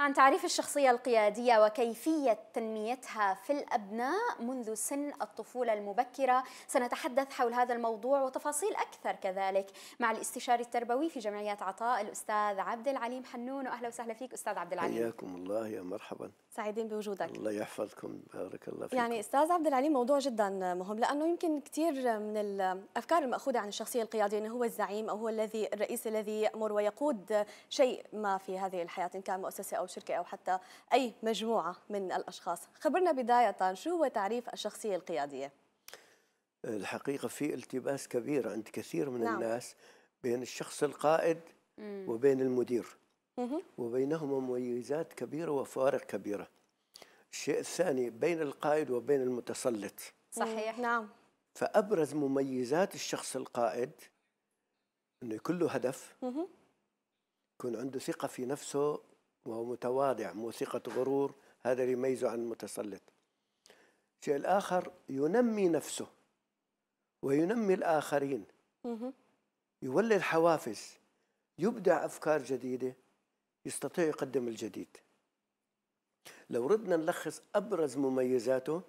عن تعريف الشخصية القيادية وكيفية تنميتها في الأبناء منذ سن الطفولة المبكرة سنتحدث حول هذا الموضوع وتفاصيل أكثر كذلك مع الاستشاري التربوي في جمعية عطاء الأستاذ عبد العليم حنون وأهلا وسهلا فيك أستاذ عبد العليم حياكم الله يا مرحبا سعيدين بوجودك الله يحفظكم بارك الله فيكم يعني أستاذ عبد العليم موضوع جدا مهم لأنه يمكن كثير من الأفكار المأخوذة عن الشخصية القيادية أنه هو الزعيم أو هو الذي الرئيس الذي يأمر ويقود شيء ما في هذه الحياة إن كان مؤسسة أو او شركه او حتى اي مجموعه من الاشخاص خبرنا بدايه شو هو تعريف الشخصيه القياديه الحقيقه في التباس كبير عند كثير من نعم. الناس بين الشخص القائد وبين المدير وبينهما مميزات كبيره وفوارق كبيره الشيء الثاني بين القائد وبين المتسلط صحيح نعم فابرز مميزات الشخص القائد انه يكون له هدف يكون عنده ثقه في نفسه وهو متواضع موثقة غرور هذا اللي يميزه عن المتسلط الشيء الآخر ينمي نفسه وينمي الآخرين يولد حوافز يبدع أفكار جديدة يستطيع يقدم الجديد لو ردنا نلخص أبرز مميزاته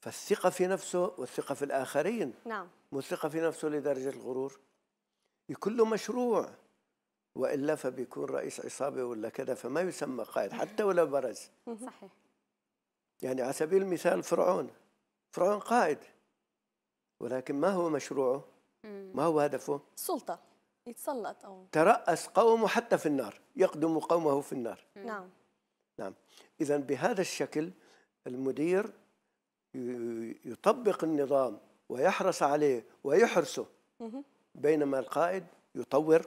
فالثقة في نفسه والثقة في الآخرين نعم مو الثقة في نفسه لدرجة الغرور كله مشروع والا فبيكون رئيس عصابه ولا كذا فما يسمى قائد حتى ولو برز صحيح يعني على سبيل المثال فرعون فرعون قائد ولكن ما هو مشروعه ما هو هدفه السلطه يتسلط او ترأس قومه حتى في النار يقدم قومه في النار نعم نعم اذا بهذا الشكل المدير يطبق النظام ويحرص عليه ويحرسه بينما القائد يطور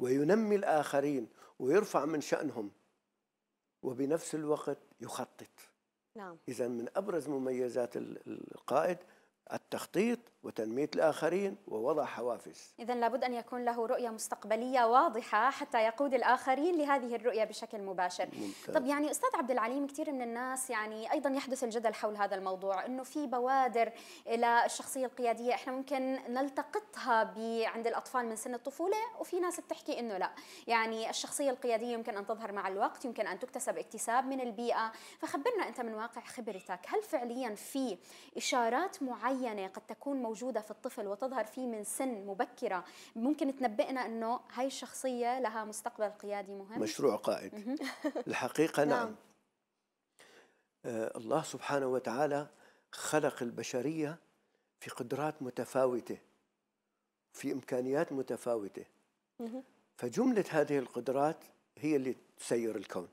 وينمي الآخرين ويرفع من شأنهم وبنفس الوقت يخطط نعم. إذا من أبرز مميزات القائد التخطيط وتنمية الآخرين ووضع حوافز إذا لابد أن يكون له رؤية مستقبلية واضحة حتى يقود الآخرين لهذه الرؤية بشكل مباشر ممتاز. طب يعني أستاذ عبد العليم كثير من الناس يعني أيضا يحدث الجدل حول هذا الموضوع أنه في بوادر إلى الشخصية القيادية إحنا ممكن نلتقطها عند الأطفال من سن الطفولة وفي ناس بتحكي أنه لا يعني الشخصية القيادية يمكن أن تظهر مع الوقت يمكن أن تكتسب اكتساب من البيئة فخبرنا أنت من واقع خبرتك هل فعليا في إشارات معينة قد تكون موجودة موجوده في الطفل وتظهر فيه من سن مبكره ممكن تنبئنا انه هاي الشخصيه لها مستقبل قيادي مهم مشروع قائد الحقيقه نعم. نعم آه الله سبحانه وتعالى خلق البشريه في قدرات متفاوته في امكانيات متفاوته فجمله هذه القدرات هي اللي تسير الكون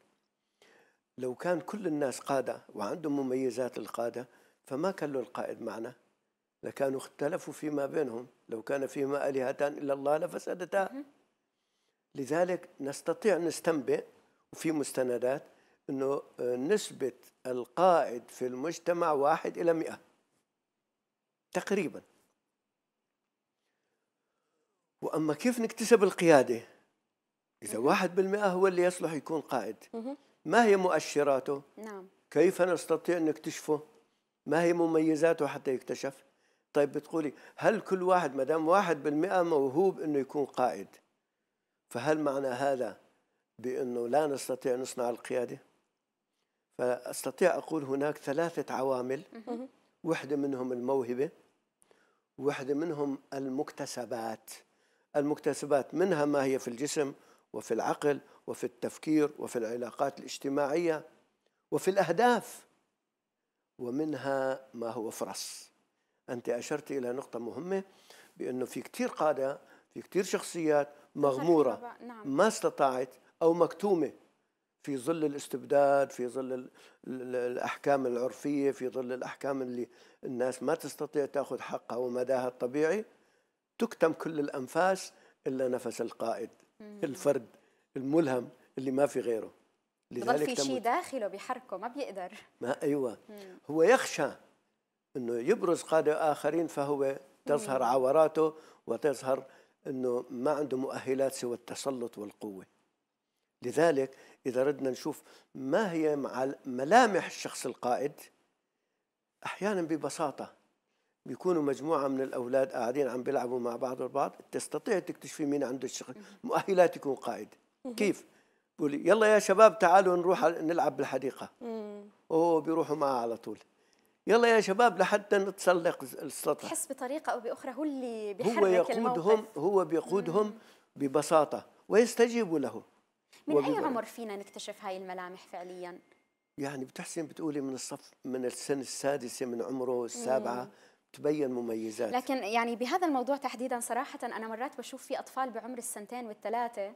لو كان كل الناس قادة وعندهم مميزات القادة فما كان له القائد معنا لكانوا اختلفوا فيما بينهم لو كان فيهما آلهتان إلا الله لفسدتا لذلك نستطيع نستنبئ وفي مستندات أنه آه، نسبة القائد في المجتمع واحد إلى مئة تقريبا وأما كيف نكتسب القيادة إذا واحد بالمئة هو اللي يصلح يكون قائد ما هي مؤشراته نعم. كيف نستطيع نكتشفه ما هي مميزاته حتى يكتشف طيب بتقولي هل كل واحد ما دام واحد بالمئة موهوب انه يكون قائد فهل معنى هذا بانه لا نستطيع نصنع القياده؟ فاستطيع اقول هناك ثلاثه عوامل وحده منهم الموهبه وحده منهم المكتسبات المكتسبات منها ما هي في الجسم وفي العقل وفي التفكير وفي العلاقات الاجتماعيه وفي الاهداف ومنها ما هو فرص أنت أشرت إلى نقطة مهمة بأنه في كثير قادة في كثير شخصيات مغمورة نعم. ما استطاعت أو مكتومة في ظل الاستبداد في ظل الأحكام العرفية في ظل الأحكام اللي الناس ما تستطيع تأخذ حقها ومداها الطبيعي تكتم كل الأنفاس إلا نفس القائد الفرد الملهم اللي ما في غيره لذلك في شيء داخله بحركه ما بيقدر ما أيوة هو يخشى انه يبرز قاده اخرين فهو تظهر عوراته وتظهر انه ما عنده مؤهلات سوى التسلط والقوه لذلك اذا ردنا نشوف ما هي ملامح الشخص القائد احيانا ببساطه بيكونوا مجموعه من الاولاد قاعدين عم بيلعبوا مع بعض البعض تستطيع تكتشفي مين عنده الشخص مؤهلات يكون قائد كيف بقول يلا يا شباب تعالوا نروح نلعب بالحديقه اوه بيروحوا معه على طول يلا يا شباب لحتى نتسلق السطح تحس بطريقه او باخرى هو اللي بيحرك هو يقودهم هو بيقودهم ببساطه ويستجيب له من اي عمر فينا نكتشف هاي الملامح فعليا يعني بتحسن بتقولي من الصف من السن السادسه من عمره السابعه مم. تبين مميزات لكن يعني بهذا الموضوع تحديدا صراحة أنا مرات بشوف في أطفال بعمر السنتين والثلاثة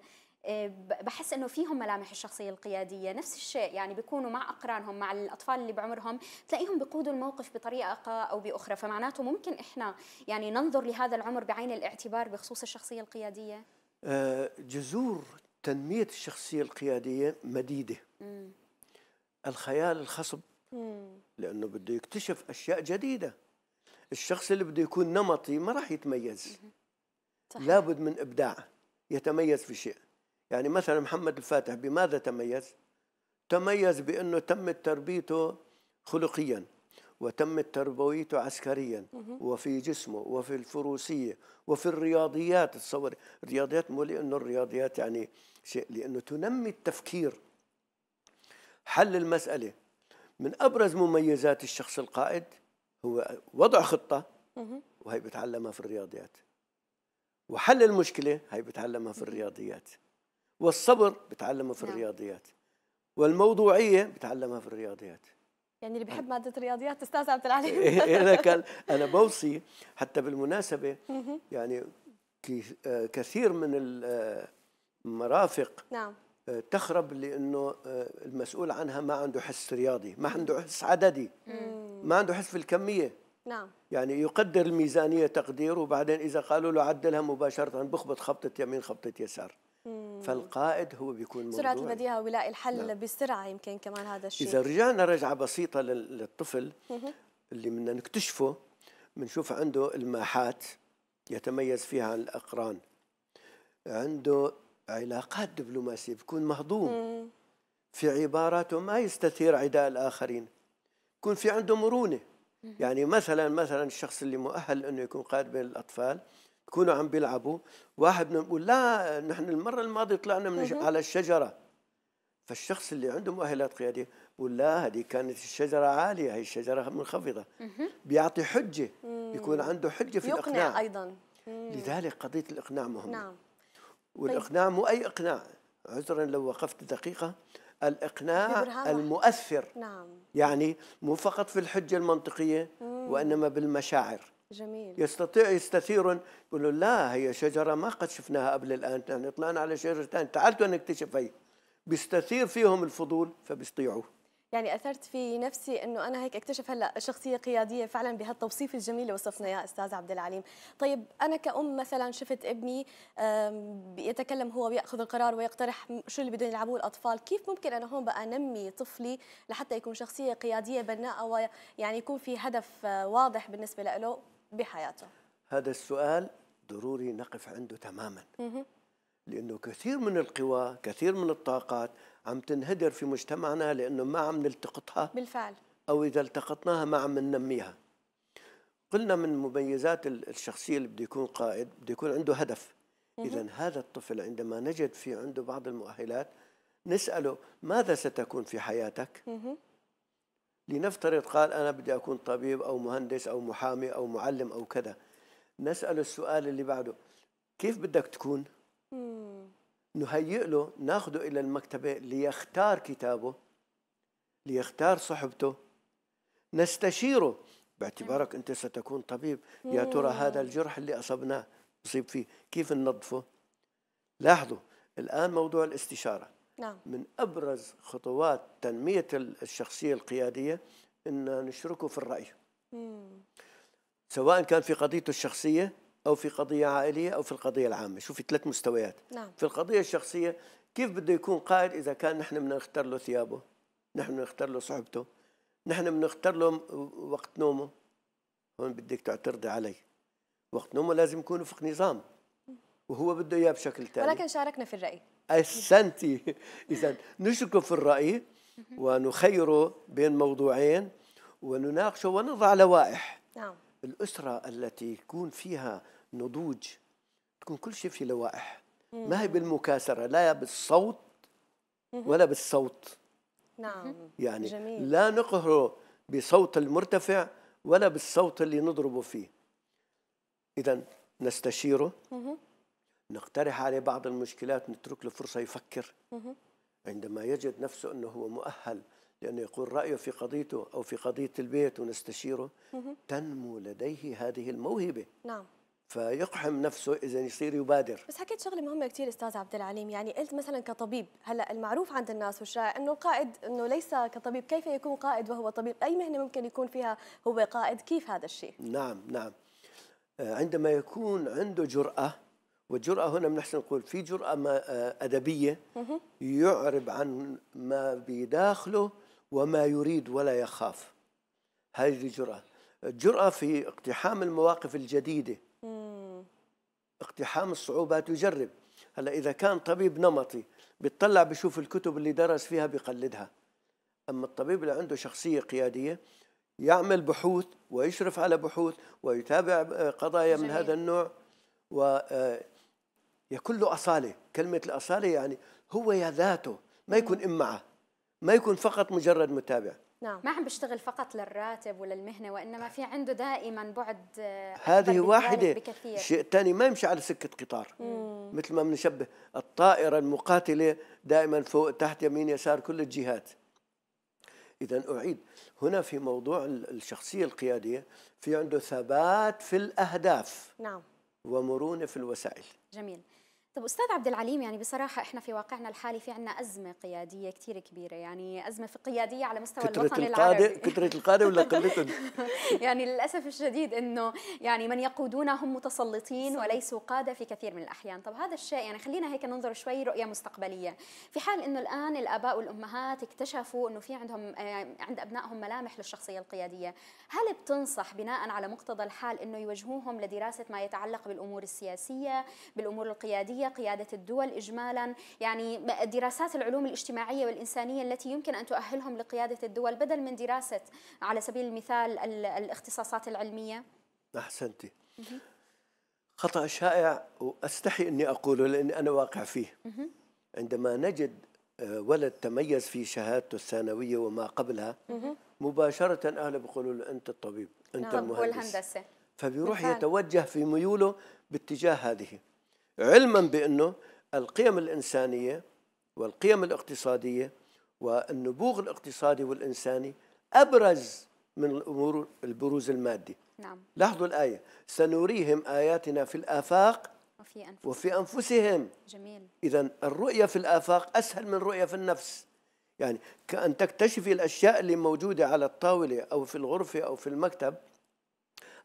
بحس انه فيهم ملامح الشخصيه القياديه نفس الشيء يعني بيكونوا مع اقرانهم مع الاطفال اللي بعمرهم تلاقيهم بيقودوا الموقف بطريقه او باخرى فمعناته ممكن احنا يعني ننظر لهذا العمر بعين الاعتبار بخصوص الشخصيه القياديه آه، جذور تنميه الشخصيه القياديه مديده مم. الخيال الخصب مم. لانه بده يكتشف اشياء جديده الشخص اللي بده يكون نمطي ما راح يتميز صحيح. لابد من ابداع يتميز في شيء يعني مثلا محمد الفاتح بماذا تميز؟ تميز بأنه تمت تربيته خلقيا وتمت تربويته عسكريا وفي جسمه وفي الفروسية وفي الرياضيات تصور الرياضيات مو لأنه الرياضيات يعني شيء لأنه تنمي التفكير حل المسألة من أبرز مميزات الشخص القائد هو وضع خطة وهي بتعلمها في الرياضيات وحل المشكلة هي بتعلمها في الرياضيات والصبر بتعلمه في نعم. الرياضيات والموضوعيه بتعلمها في الرياضيات يعني اللي بيحب ماده الرياضيات استاذ عبد العليم انا إيه، إيه، كان انا بوصي حتى بالمناسبه يعني آه، كثير من آه، المرافق نعم آه، تخرب لانه المسؤول عنها ما عنده حس رياضي، ما عنده حس عددي، ما عنده حس في الكميه. نعم يعني يقدر الميزانيه تقدير وبعدين اذا قالوا له عدلها مباشره بخبط خبطه يمين خبطه يسار. فالقائد هو بيكون موضوع سرعه البديهه ولاء الحل نعم. بسرعه يمكن كمان هذا الشيء اذا رجعنا رجعه بسيطه للطفل اللي بدنا نكتشفه بنشوف عنده الماحات يتميز فيها عن الاقران عنده علاقات دبلوماسيه بيكون مهضوم في عباراته ما يستثير عداء الاخرين يكون في عنده مرونه يعني مثلا مثلا الشخص اللي مؤهل انه يكون قائد بين الاطفال يكونوا عم بيلعبوا واحد منهم نقول لا نحن المره الماضيه طلعنا من على الشجره فالشخص اللي عنده مؤهلات قياديه بقول لا هذه كانت الشجره عاليه هي الشجره منخفضه بيعطي حجه يكون عنده حجه في يقنع ايضا لذلك قضيه الاقناع مهمه نعم والاقناع مو اي اقناع عذرا لو وقفت دقيقه الاقناع المؤثر نعم يعني مو فقط في الحجه المنطقيه وانما بالمشاعر جميل يستطيع يستثيرهم يقولوا لا هي شجره ما قد شفناها قبل الان نحن طلعنا على شجره ثانيه تعالوا نكتشف هي بيستثير فيهم الفضول فبيستطيعوا يعني اثرت في نفسي انه انا هيك اكتشف هلا شخصيه قياديه فعلا بهالتوصيف الجميل اللي وصفنا اياه استاذ عبد العليم طيب انا كأم مثلا شفت ابني يتكلم هو وياخذ القرار ويقترح شو اللي بدهم يلعبوه الاطفال كيف ممكن انا هون بقى انمي طفلي لحتى يكون شخصيه قياديه بناءه ويعني يكون في هدف آه، واضح بالنسبه له بحياته؟ هذا السؤال ضروري نقف عنده تماما لأنه كثير من القوى كثير من الطاقات عم تنهدر في مجتمعنا لأنه ما عم نلتقطها بالفعل أو إذا التقطناها ما عم ننميها قلنا من مميزات الشخصية اللي بده يكون قائد بده يكون عنده هدف إذا هذا الطفل عندما نجد في عنده بعض المؤهلات نسأله ماذا ستكون في حياتك؟ لنفترض قال أنا بدي أكون طبيب أو مهندس أو محامي أو معلم أو كذا نسأل السؤال اللي بعده كيف بدك تكون؟ نهيئ له ناخده إلى المكتبة ليختار كتابه ليختار صحبته نستشيره باعتبارك أنت ستكون طبيب يا ترى هذا الجرح اللي أصبناه أصيب فيه كيف ننظفه؟ لاحظوا الآن موضوع الاستشارة نعم. من أبرز خطوات تنمية الشخصية القيادية أن نشركه في الرأي مم. سواء كان في قضيته الشخصية أو في قضية عائلية أو في القضية العامة شوفي ثلاث مستويات نعم. في القضية الشخصية كيف بده يكون قائد إذا كان نحن بدنا نختار له ثيابه نحن بنختار نختار له صحبته نحن بنختار له وقت نومه هون بدك تعترضي علي وقت نومه لازم يكون وفق نظام وهو بده اياه بشكل ثاني ولكن شاركنا في الراي احسنتي اذا نشركه في الراي ونخيره بين موضوعين ونناقشه ونضع لوائح نعم الاسره التي يكون فيها نضوج تكون كل شيء في لوائح ما هي بالمكاسره لا بالصوت ولا بالصوت نعم يعني جميل. لا نقهره بصوت المرتفع ولا بالصوت اللي نضربه فيه اذا نستشيره نقترح عليه بعض المشكلات نترك له فرصة يفكر عندما يجد نفسه أنه هو مؤهل لأنه يقول رأيه في قضيته أو في قضية البيت ونستشيره تنمو لديه هذه الموهبة نعم فيقحم نفسه اذا يصير يبادر بس حكيت شغله مهمه كثير استاذ عبد العليم يعني قلت مثلا كطبيب هلا المعروف عند الناس والشائع انه القائد انه ليس كطبيب كيف يكون قائد وهو طبيب اي مهنه ممكن يكون فيها هو قائد كيف هذا الشيء نعم نعم آه، عندما يكون عنده جراه والجرأة هنا بنحسن نقول في جرأة ما آه، أدبية يعرب عن ما بداخله وما يريد ولا يخاف هذه جرأة الجرأة في اقتحام المواقف الجديدة اقتحام الصعوبات يجرب هلا إذا كان طبيب نمطي بيطلع بشوف الكتب اللي درس فيها بيقلدها أما الطبيب اللي عنده شخصية قيادية يعمل بحوث ويشرف على بحوث ويتابع آه، قضايا جميل. من هذا النوع و آه، يكون له أصالة كلمة الأصالة يعني هو يا ذاته ما يكون إمعة ما يكون فقط مجرد متابع نعم ما عم بيشتغل فقط للراتب وللمهنة وإنما في عنده دائما بعد آه، هذه واحدة بكثير. شيء ثاني ما يمشي على سكة قطار مم. مثل ما بنشبه الطائرة المقاتلة دائما فوق تحت يمين يسار كل الجهات إذا أعيد هنا في موضوع الشخصية القيادية في عنده ثبات في الأهداف نعم ومرونة في الوسائل جميل طب استاذ عبد العليم يعني بصراحه احنا في واقعنا الحالي في عندنا ازمه قياديه كثير كبيره يعني ازمه في قياديه على مستوى كترة الوطن القادة العربي كثره القاده ولا قلتهم يعني للاسف الشديد انه يعني من يقودون هم متسلطين وليسوا قاده في كثير من الاحيان طب هذا الشيء يعني خلينا هيك ننظر شوي رؤيه مستقبليه في حال انه الان الاباء والامهات اكتشفوا انه في عندهم آه، عند ابنائهم ملامح للشخصيه القياديه هل بتنصح بناء على مقتضى الحال انه يوجهوهم لدراسه ما يتعلق بالامور السياسيه بالامور القياديه قيادة الدول إجمالا يعني دراسات العلوم الاجتماعية والإنسانية التي يمكن أن تؤهلهم لقيادة الدول بدل من دراسة على سبيل المثال الاختصاصات العلمية أحسنتي خطأ شائع وأستحي أني أقوله لأني أنا واقع فيه عندما نجد آه، ولد تميز في شهادته الثانوية وما قبلها مباشرة أهله بيقولوا له أنت الطبيب أنت نعم، المهندس والهندسة فبيروح يتوجه في ميوله باتجاه هذه علما بأنه القيم الإنسانية والقيم الاقتصادية والنبوغ الاقتصادي والإنساني أبرز من الأمور البروز المادي نعم لاحظوا الآية سنريهم آياتنا في الآفاق وفي أنفسهم, وفي أنفسهم. جميل إذا الرؤية في الآفاق أسهل من الرؤية في النفس يعني كأن تكتشفي الأشياء اللي موجودة على الطاولة أو في الغرفة أو في المكتب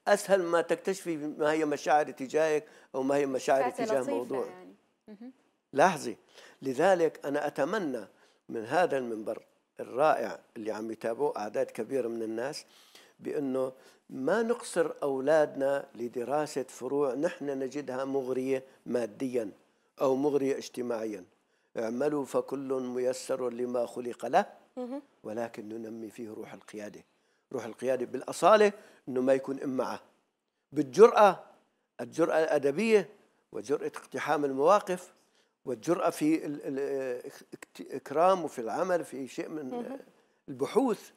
اسهل ما تكتشفي ما هي مشاعر تجاهك او ما هي مشاعر تجاه موضوع يعني. لاحظي لذلك انا اتمنى من هذا المنبر الرائع اللي عم يتابعوه اعداد كبيره من الناس بانه ما نقصر اولادنا لدراسه فروع نحن نجدها مغريه ماديا او مغريه اجتماعيا اعملوا فكل ميسر لما خلق له ولكن ننمي فيه روح القياده روح القيادة بالأصالة أنه ما يكون أم معه بالجرأة الجرأة الأدبية وجرأة اقتحام المواقف والجرأة في الإكرام وفي العمل في شيء من البحوث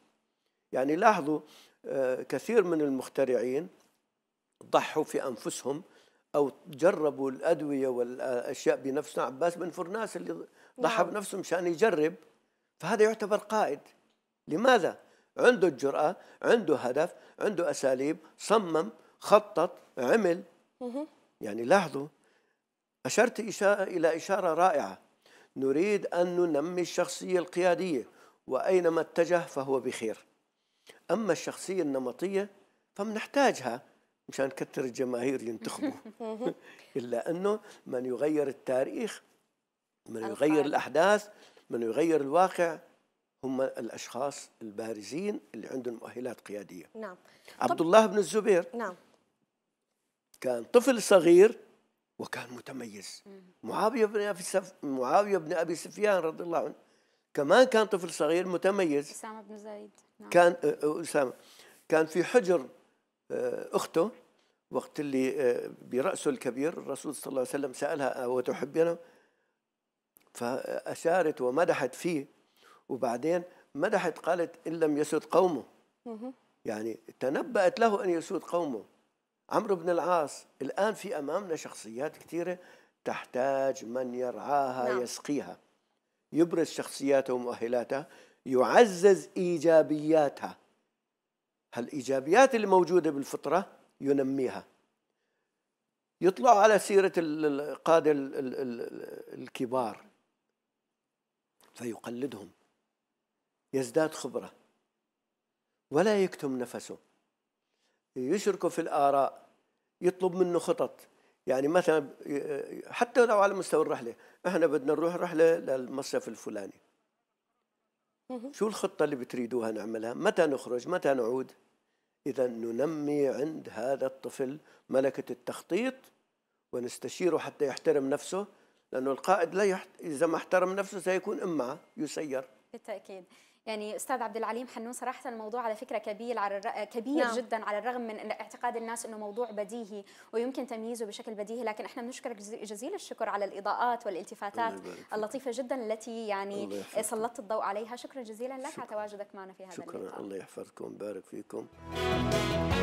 يعني لاحظوا آه، كثير من المخترعين ضحوا في أنفسهم أو جربوا الأدوية والأشياء بنفسهم عباس بن فرناس اللي ضحى نعم. بنفسه مشان يجرب فهذا يعتبر قائد لماذا؟ عنده الجرأة عنده هدف عنده أساليب صمم خطط عمل يعني لاحظوا أشرت إشارة إلى إشارة رائعة نريد أن ننمي الشخصية القيادية وأينما اتجه فهو بخير أما الشخصية النمطية فمنحتاجها مشان كتر الجماهير ينتخبوا إلا أنه من يغير التاريخ من يغير الأحداث من يغير الواقع هم الاشخاص البارزين اللي عندهم مؤهلات قياديه نعم عبد الله بن الزبير نعم كان طفل صغير وكان متميز معاويه بن ابي سف... معاويه بن ابي سفيان رضي الله عنه كمان كان طفل صغير متميز اسامه بن زيد نعم. كان اسامه كان في حجر اخته وقت اللي براسه الكبير الرسول صلى الله عليه وسلم سالها وتحبينه فاشارت ومدحت فيه وبعدين مدحت قالت إن لم يسد قومه يعني تنبأت له أن يسود قومه عمرو بن العاص الآن في أمامنا شخصيات كثيرة تحتاج من يرعاها نعم. يسقيها يبرز شخصياتها ومؤهلاتها يعزز إيجابياتها هالإيجابيات اللي موجودة بالفطرة ينميها يطلع على سيرة القادة الكبار فيقلدهم يزداد خبرة ولا يكتم نفسه يشركه في الآراء يطلب منه خطط يعني مثلا حتى لو على مستوى الرحلة احنا بدنا نروح رحلة للمصيف الفلاني شو الخطة اللي بتريدوها نعملها متى نخرج متى نعود إذا ننمي عند هذا الطفل ملكة التخطيط ونستشيره حتى يحترم نفسه لأنه القائد لا يحت... إذا ما احترم نفسه سيكون إمعة يسير بالتأكيد يعني استاذ عبد العليم حنون صراحه الموضوع على فكره كبير على الر... كبير نعم. جدا على الرغم من اعتقاد الناس انه موضوع بديهي ويمكن تمييزه بشكل بديهي لكن احنا بنشكرك جزيل الشكر على الاضاءات والالتفاتات اللطيفه جدا التي يعني سلطت الضوء عليها شكرا جزيلا لك على تواجدك معنا في هذا شكرا اللقاء شكرا الله يحفظكم بارك فيكم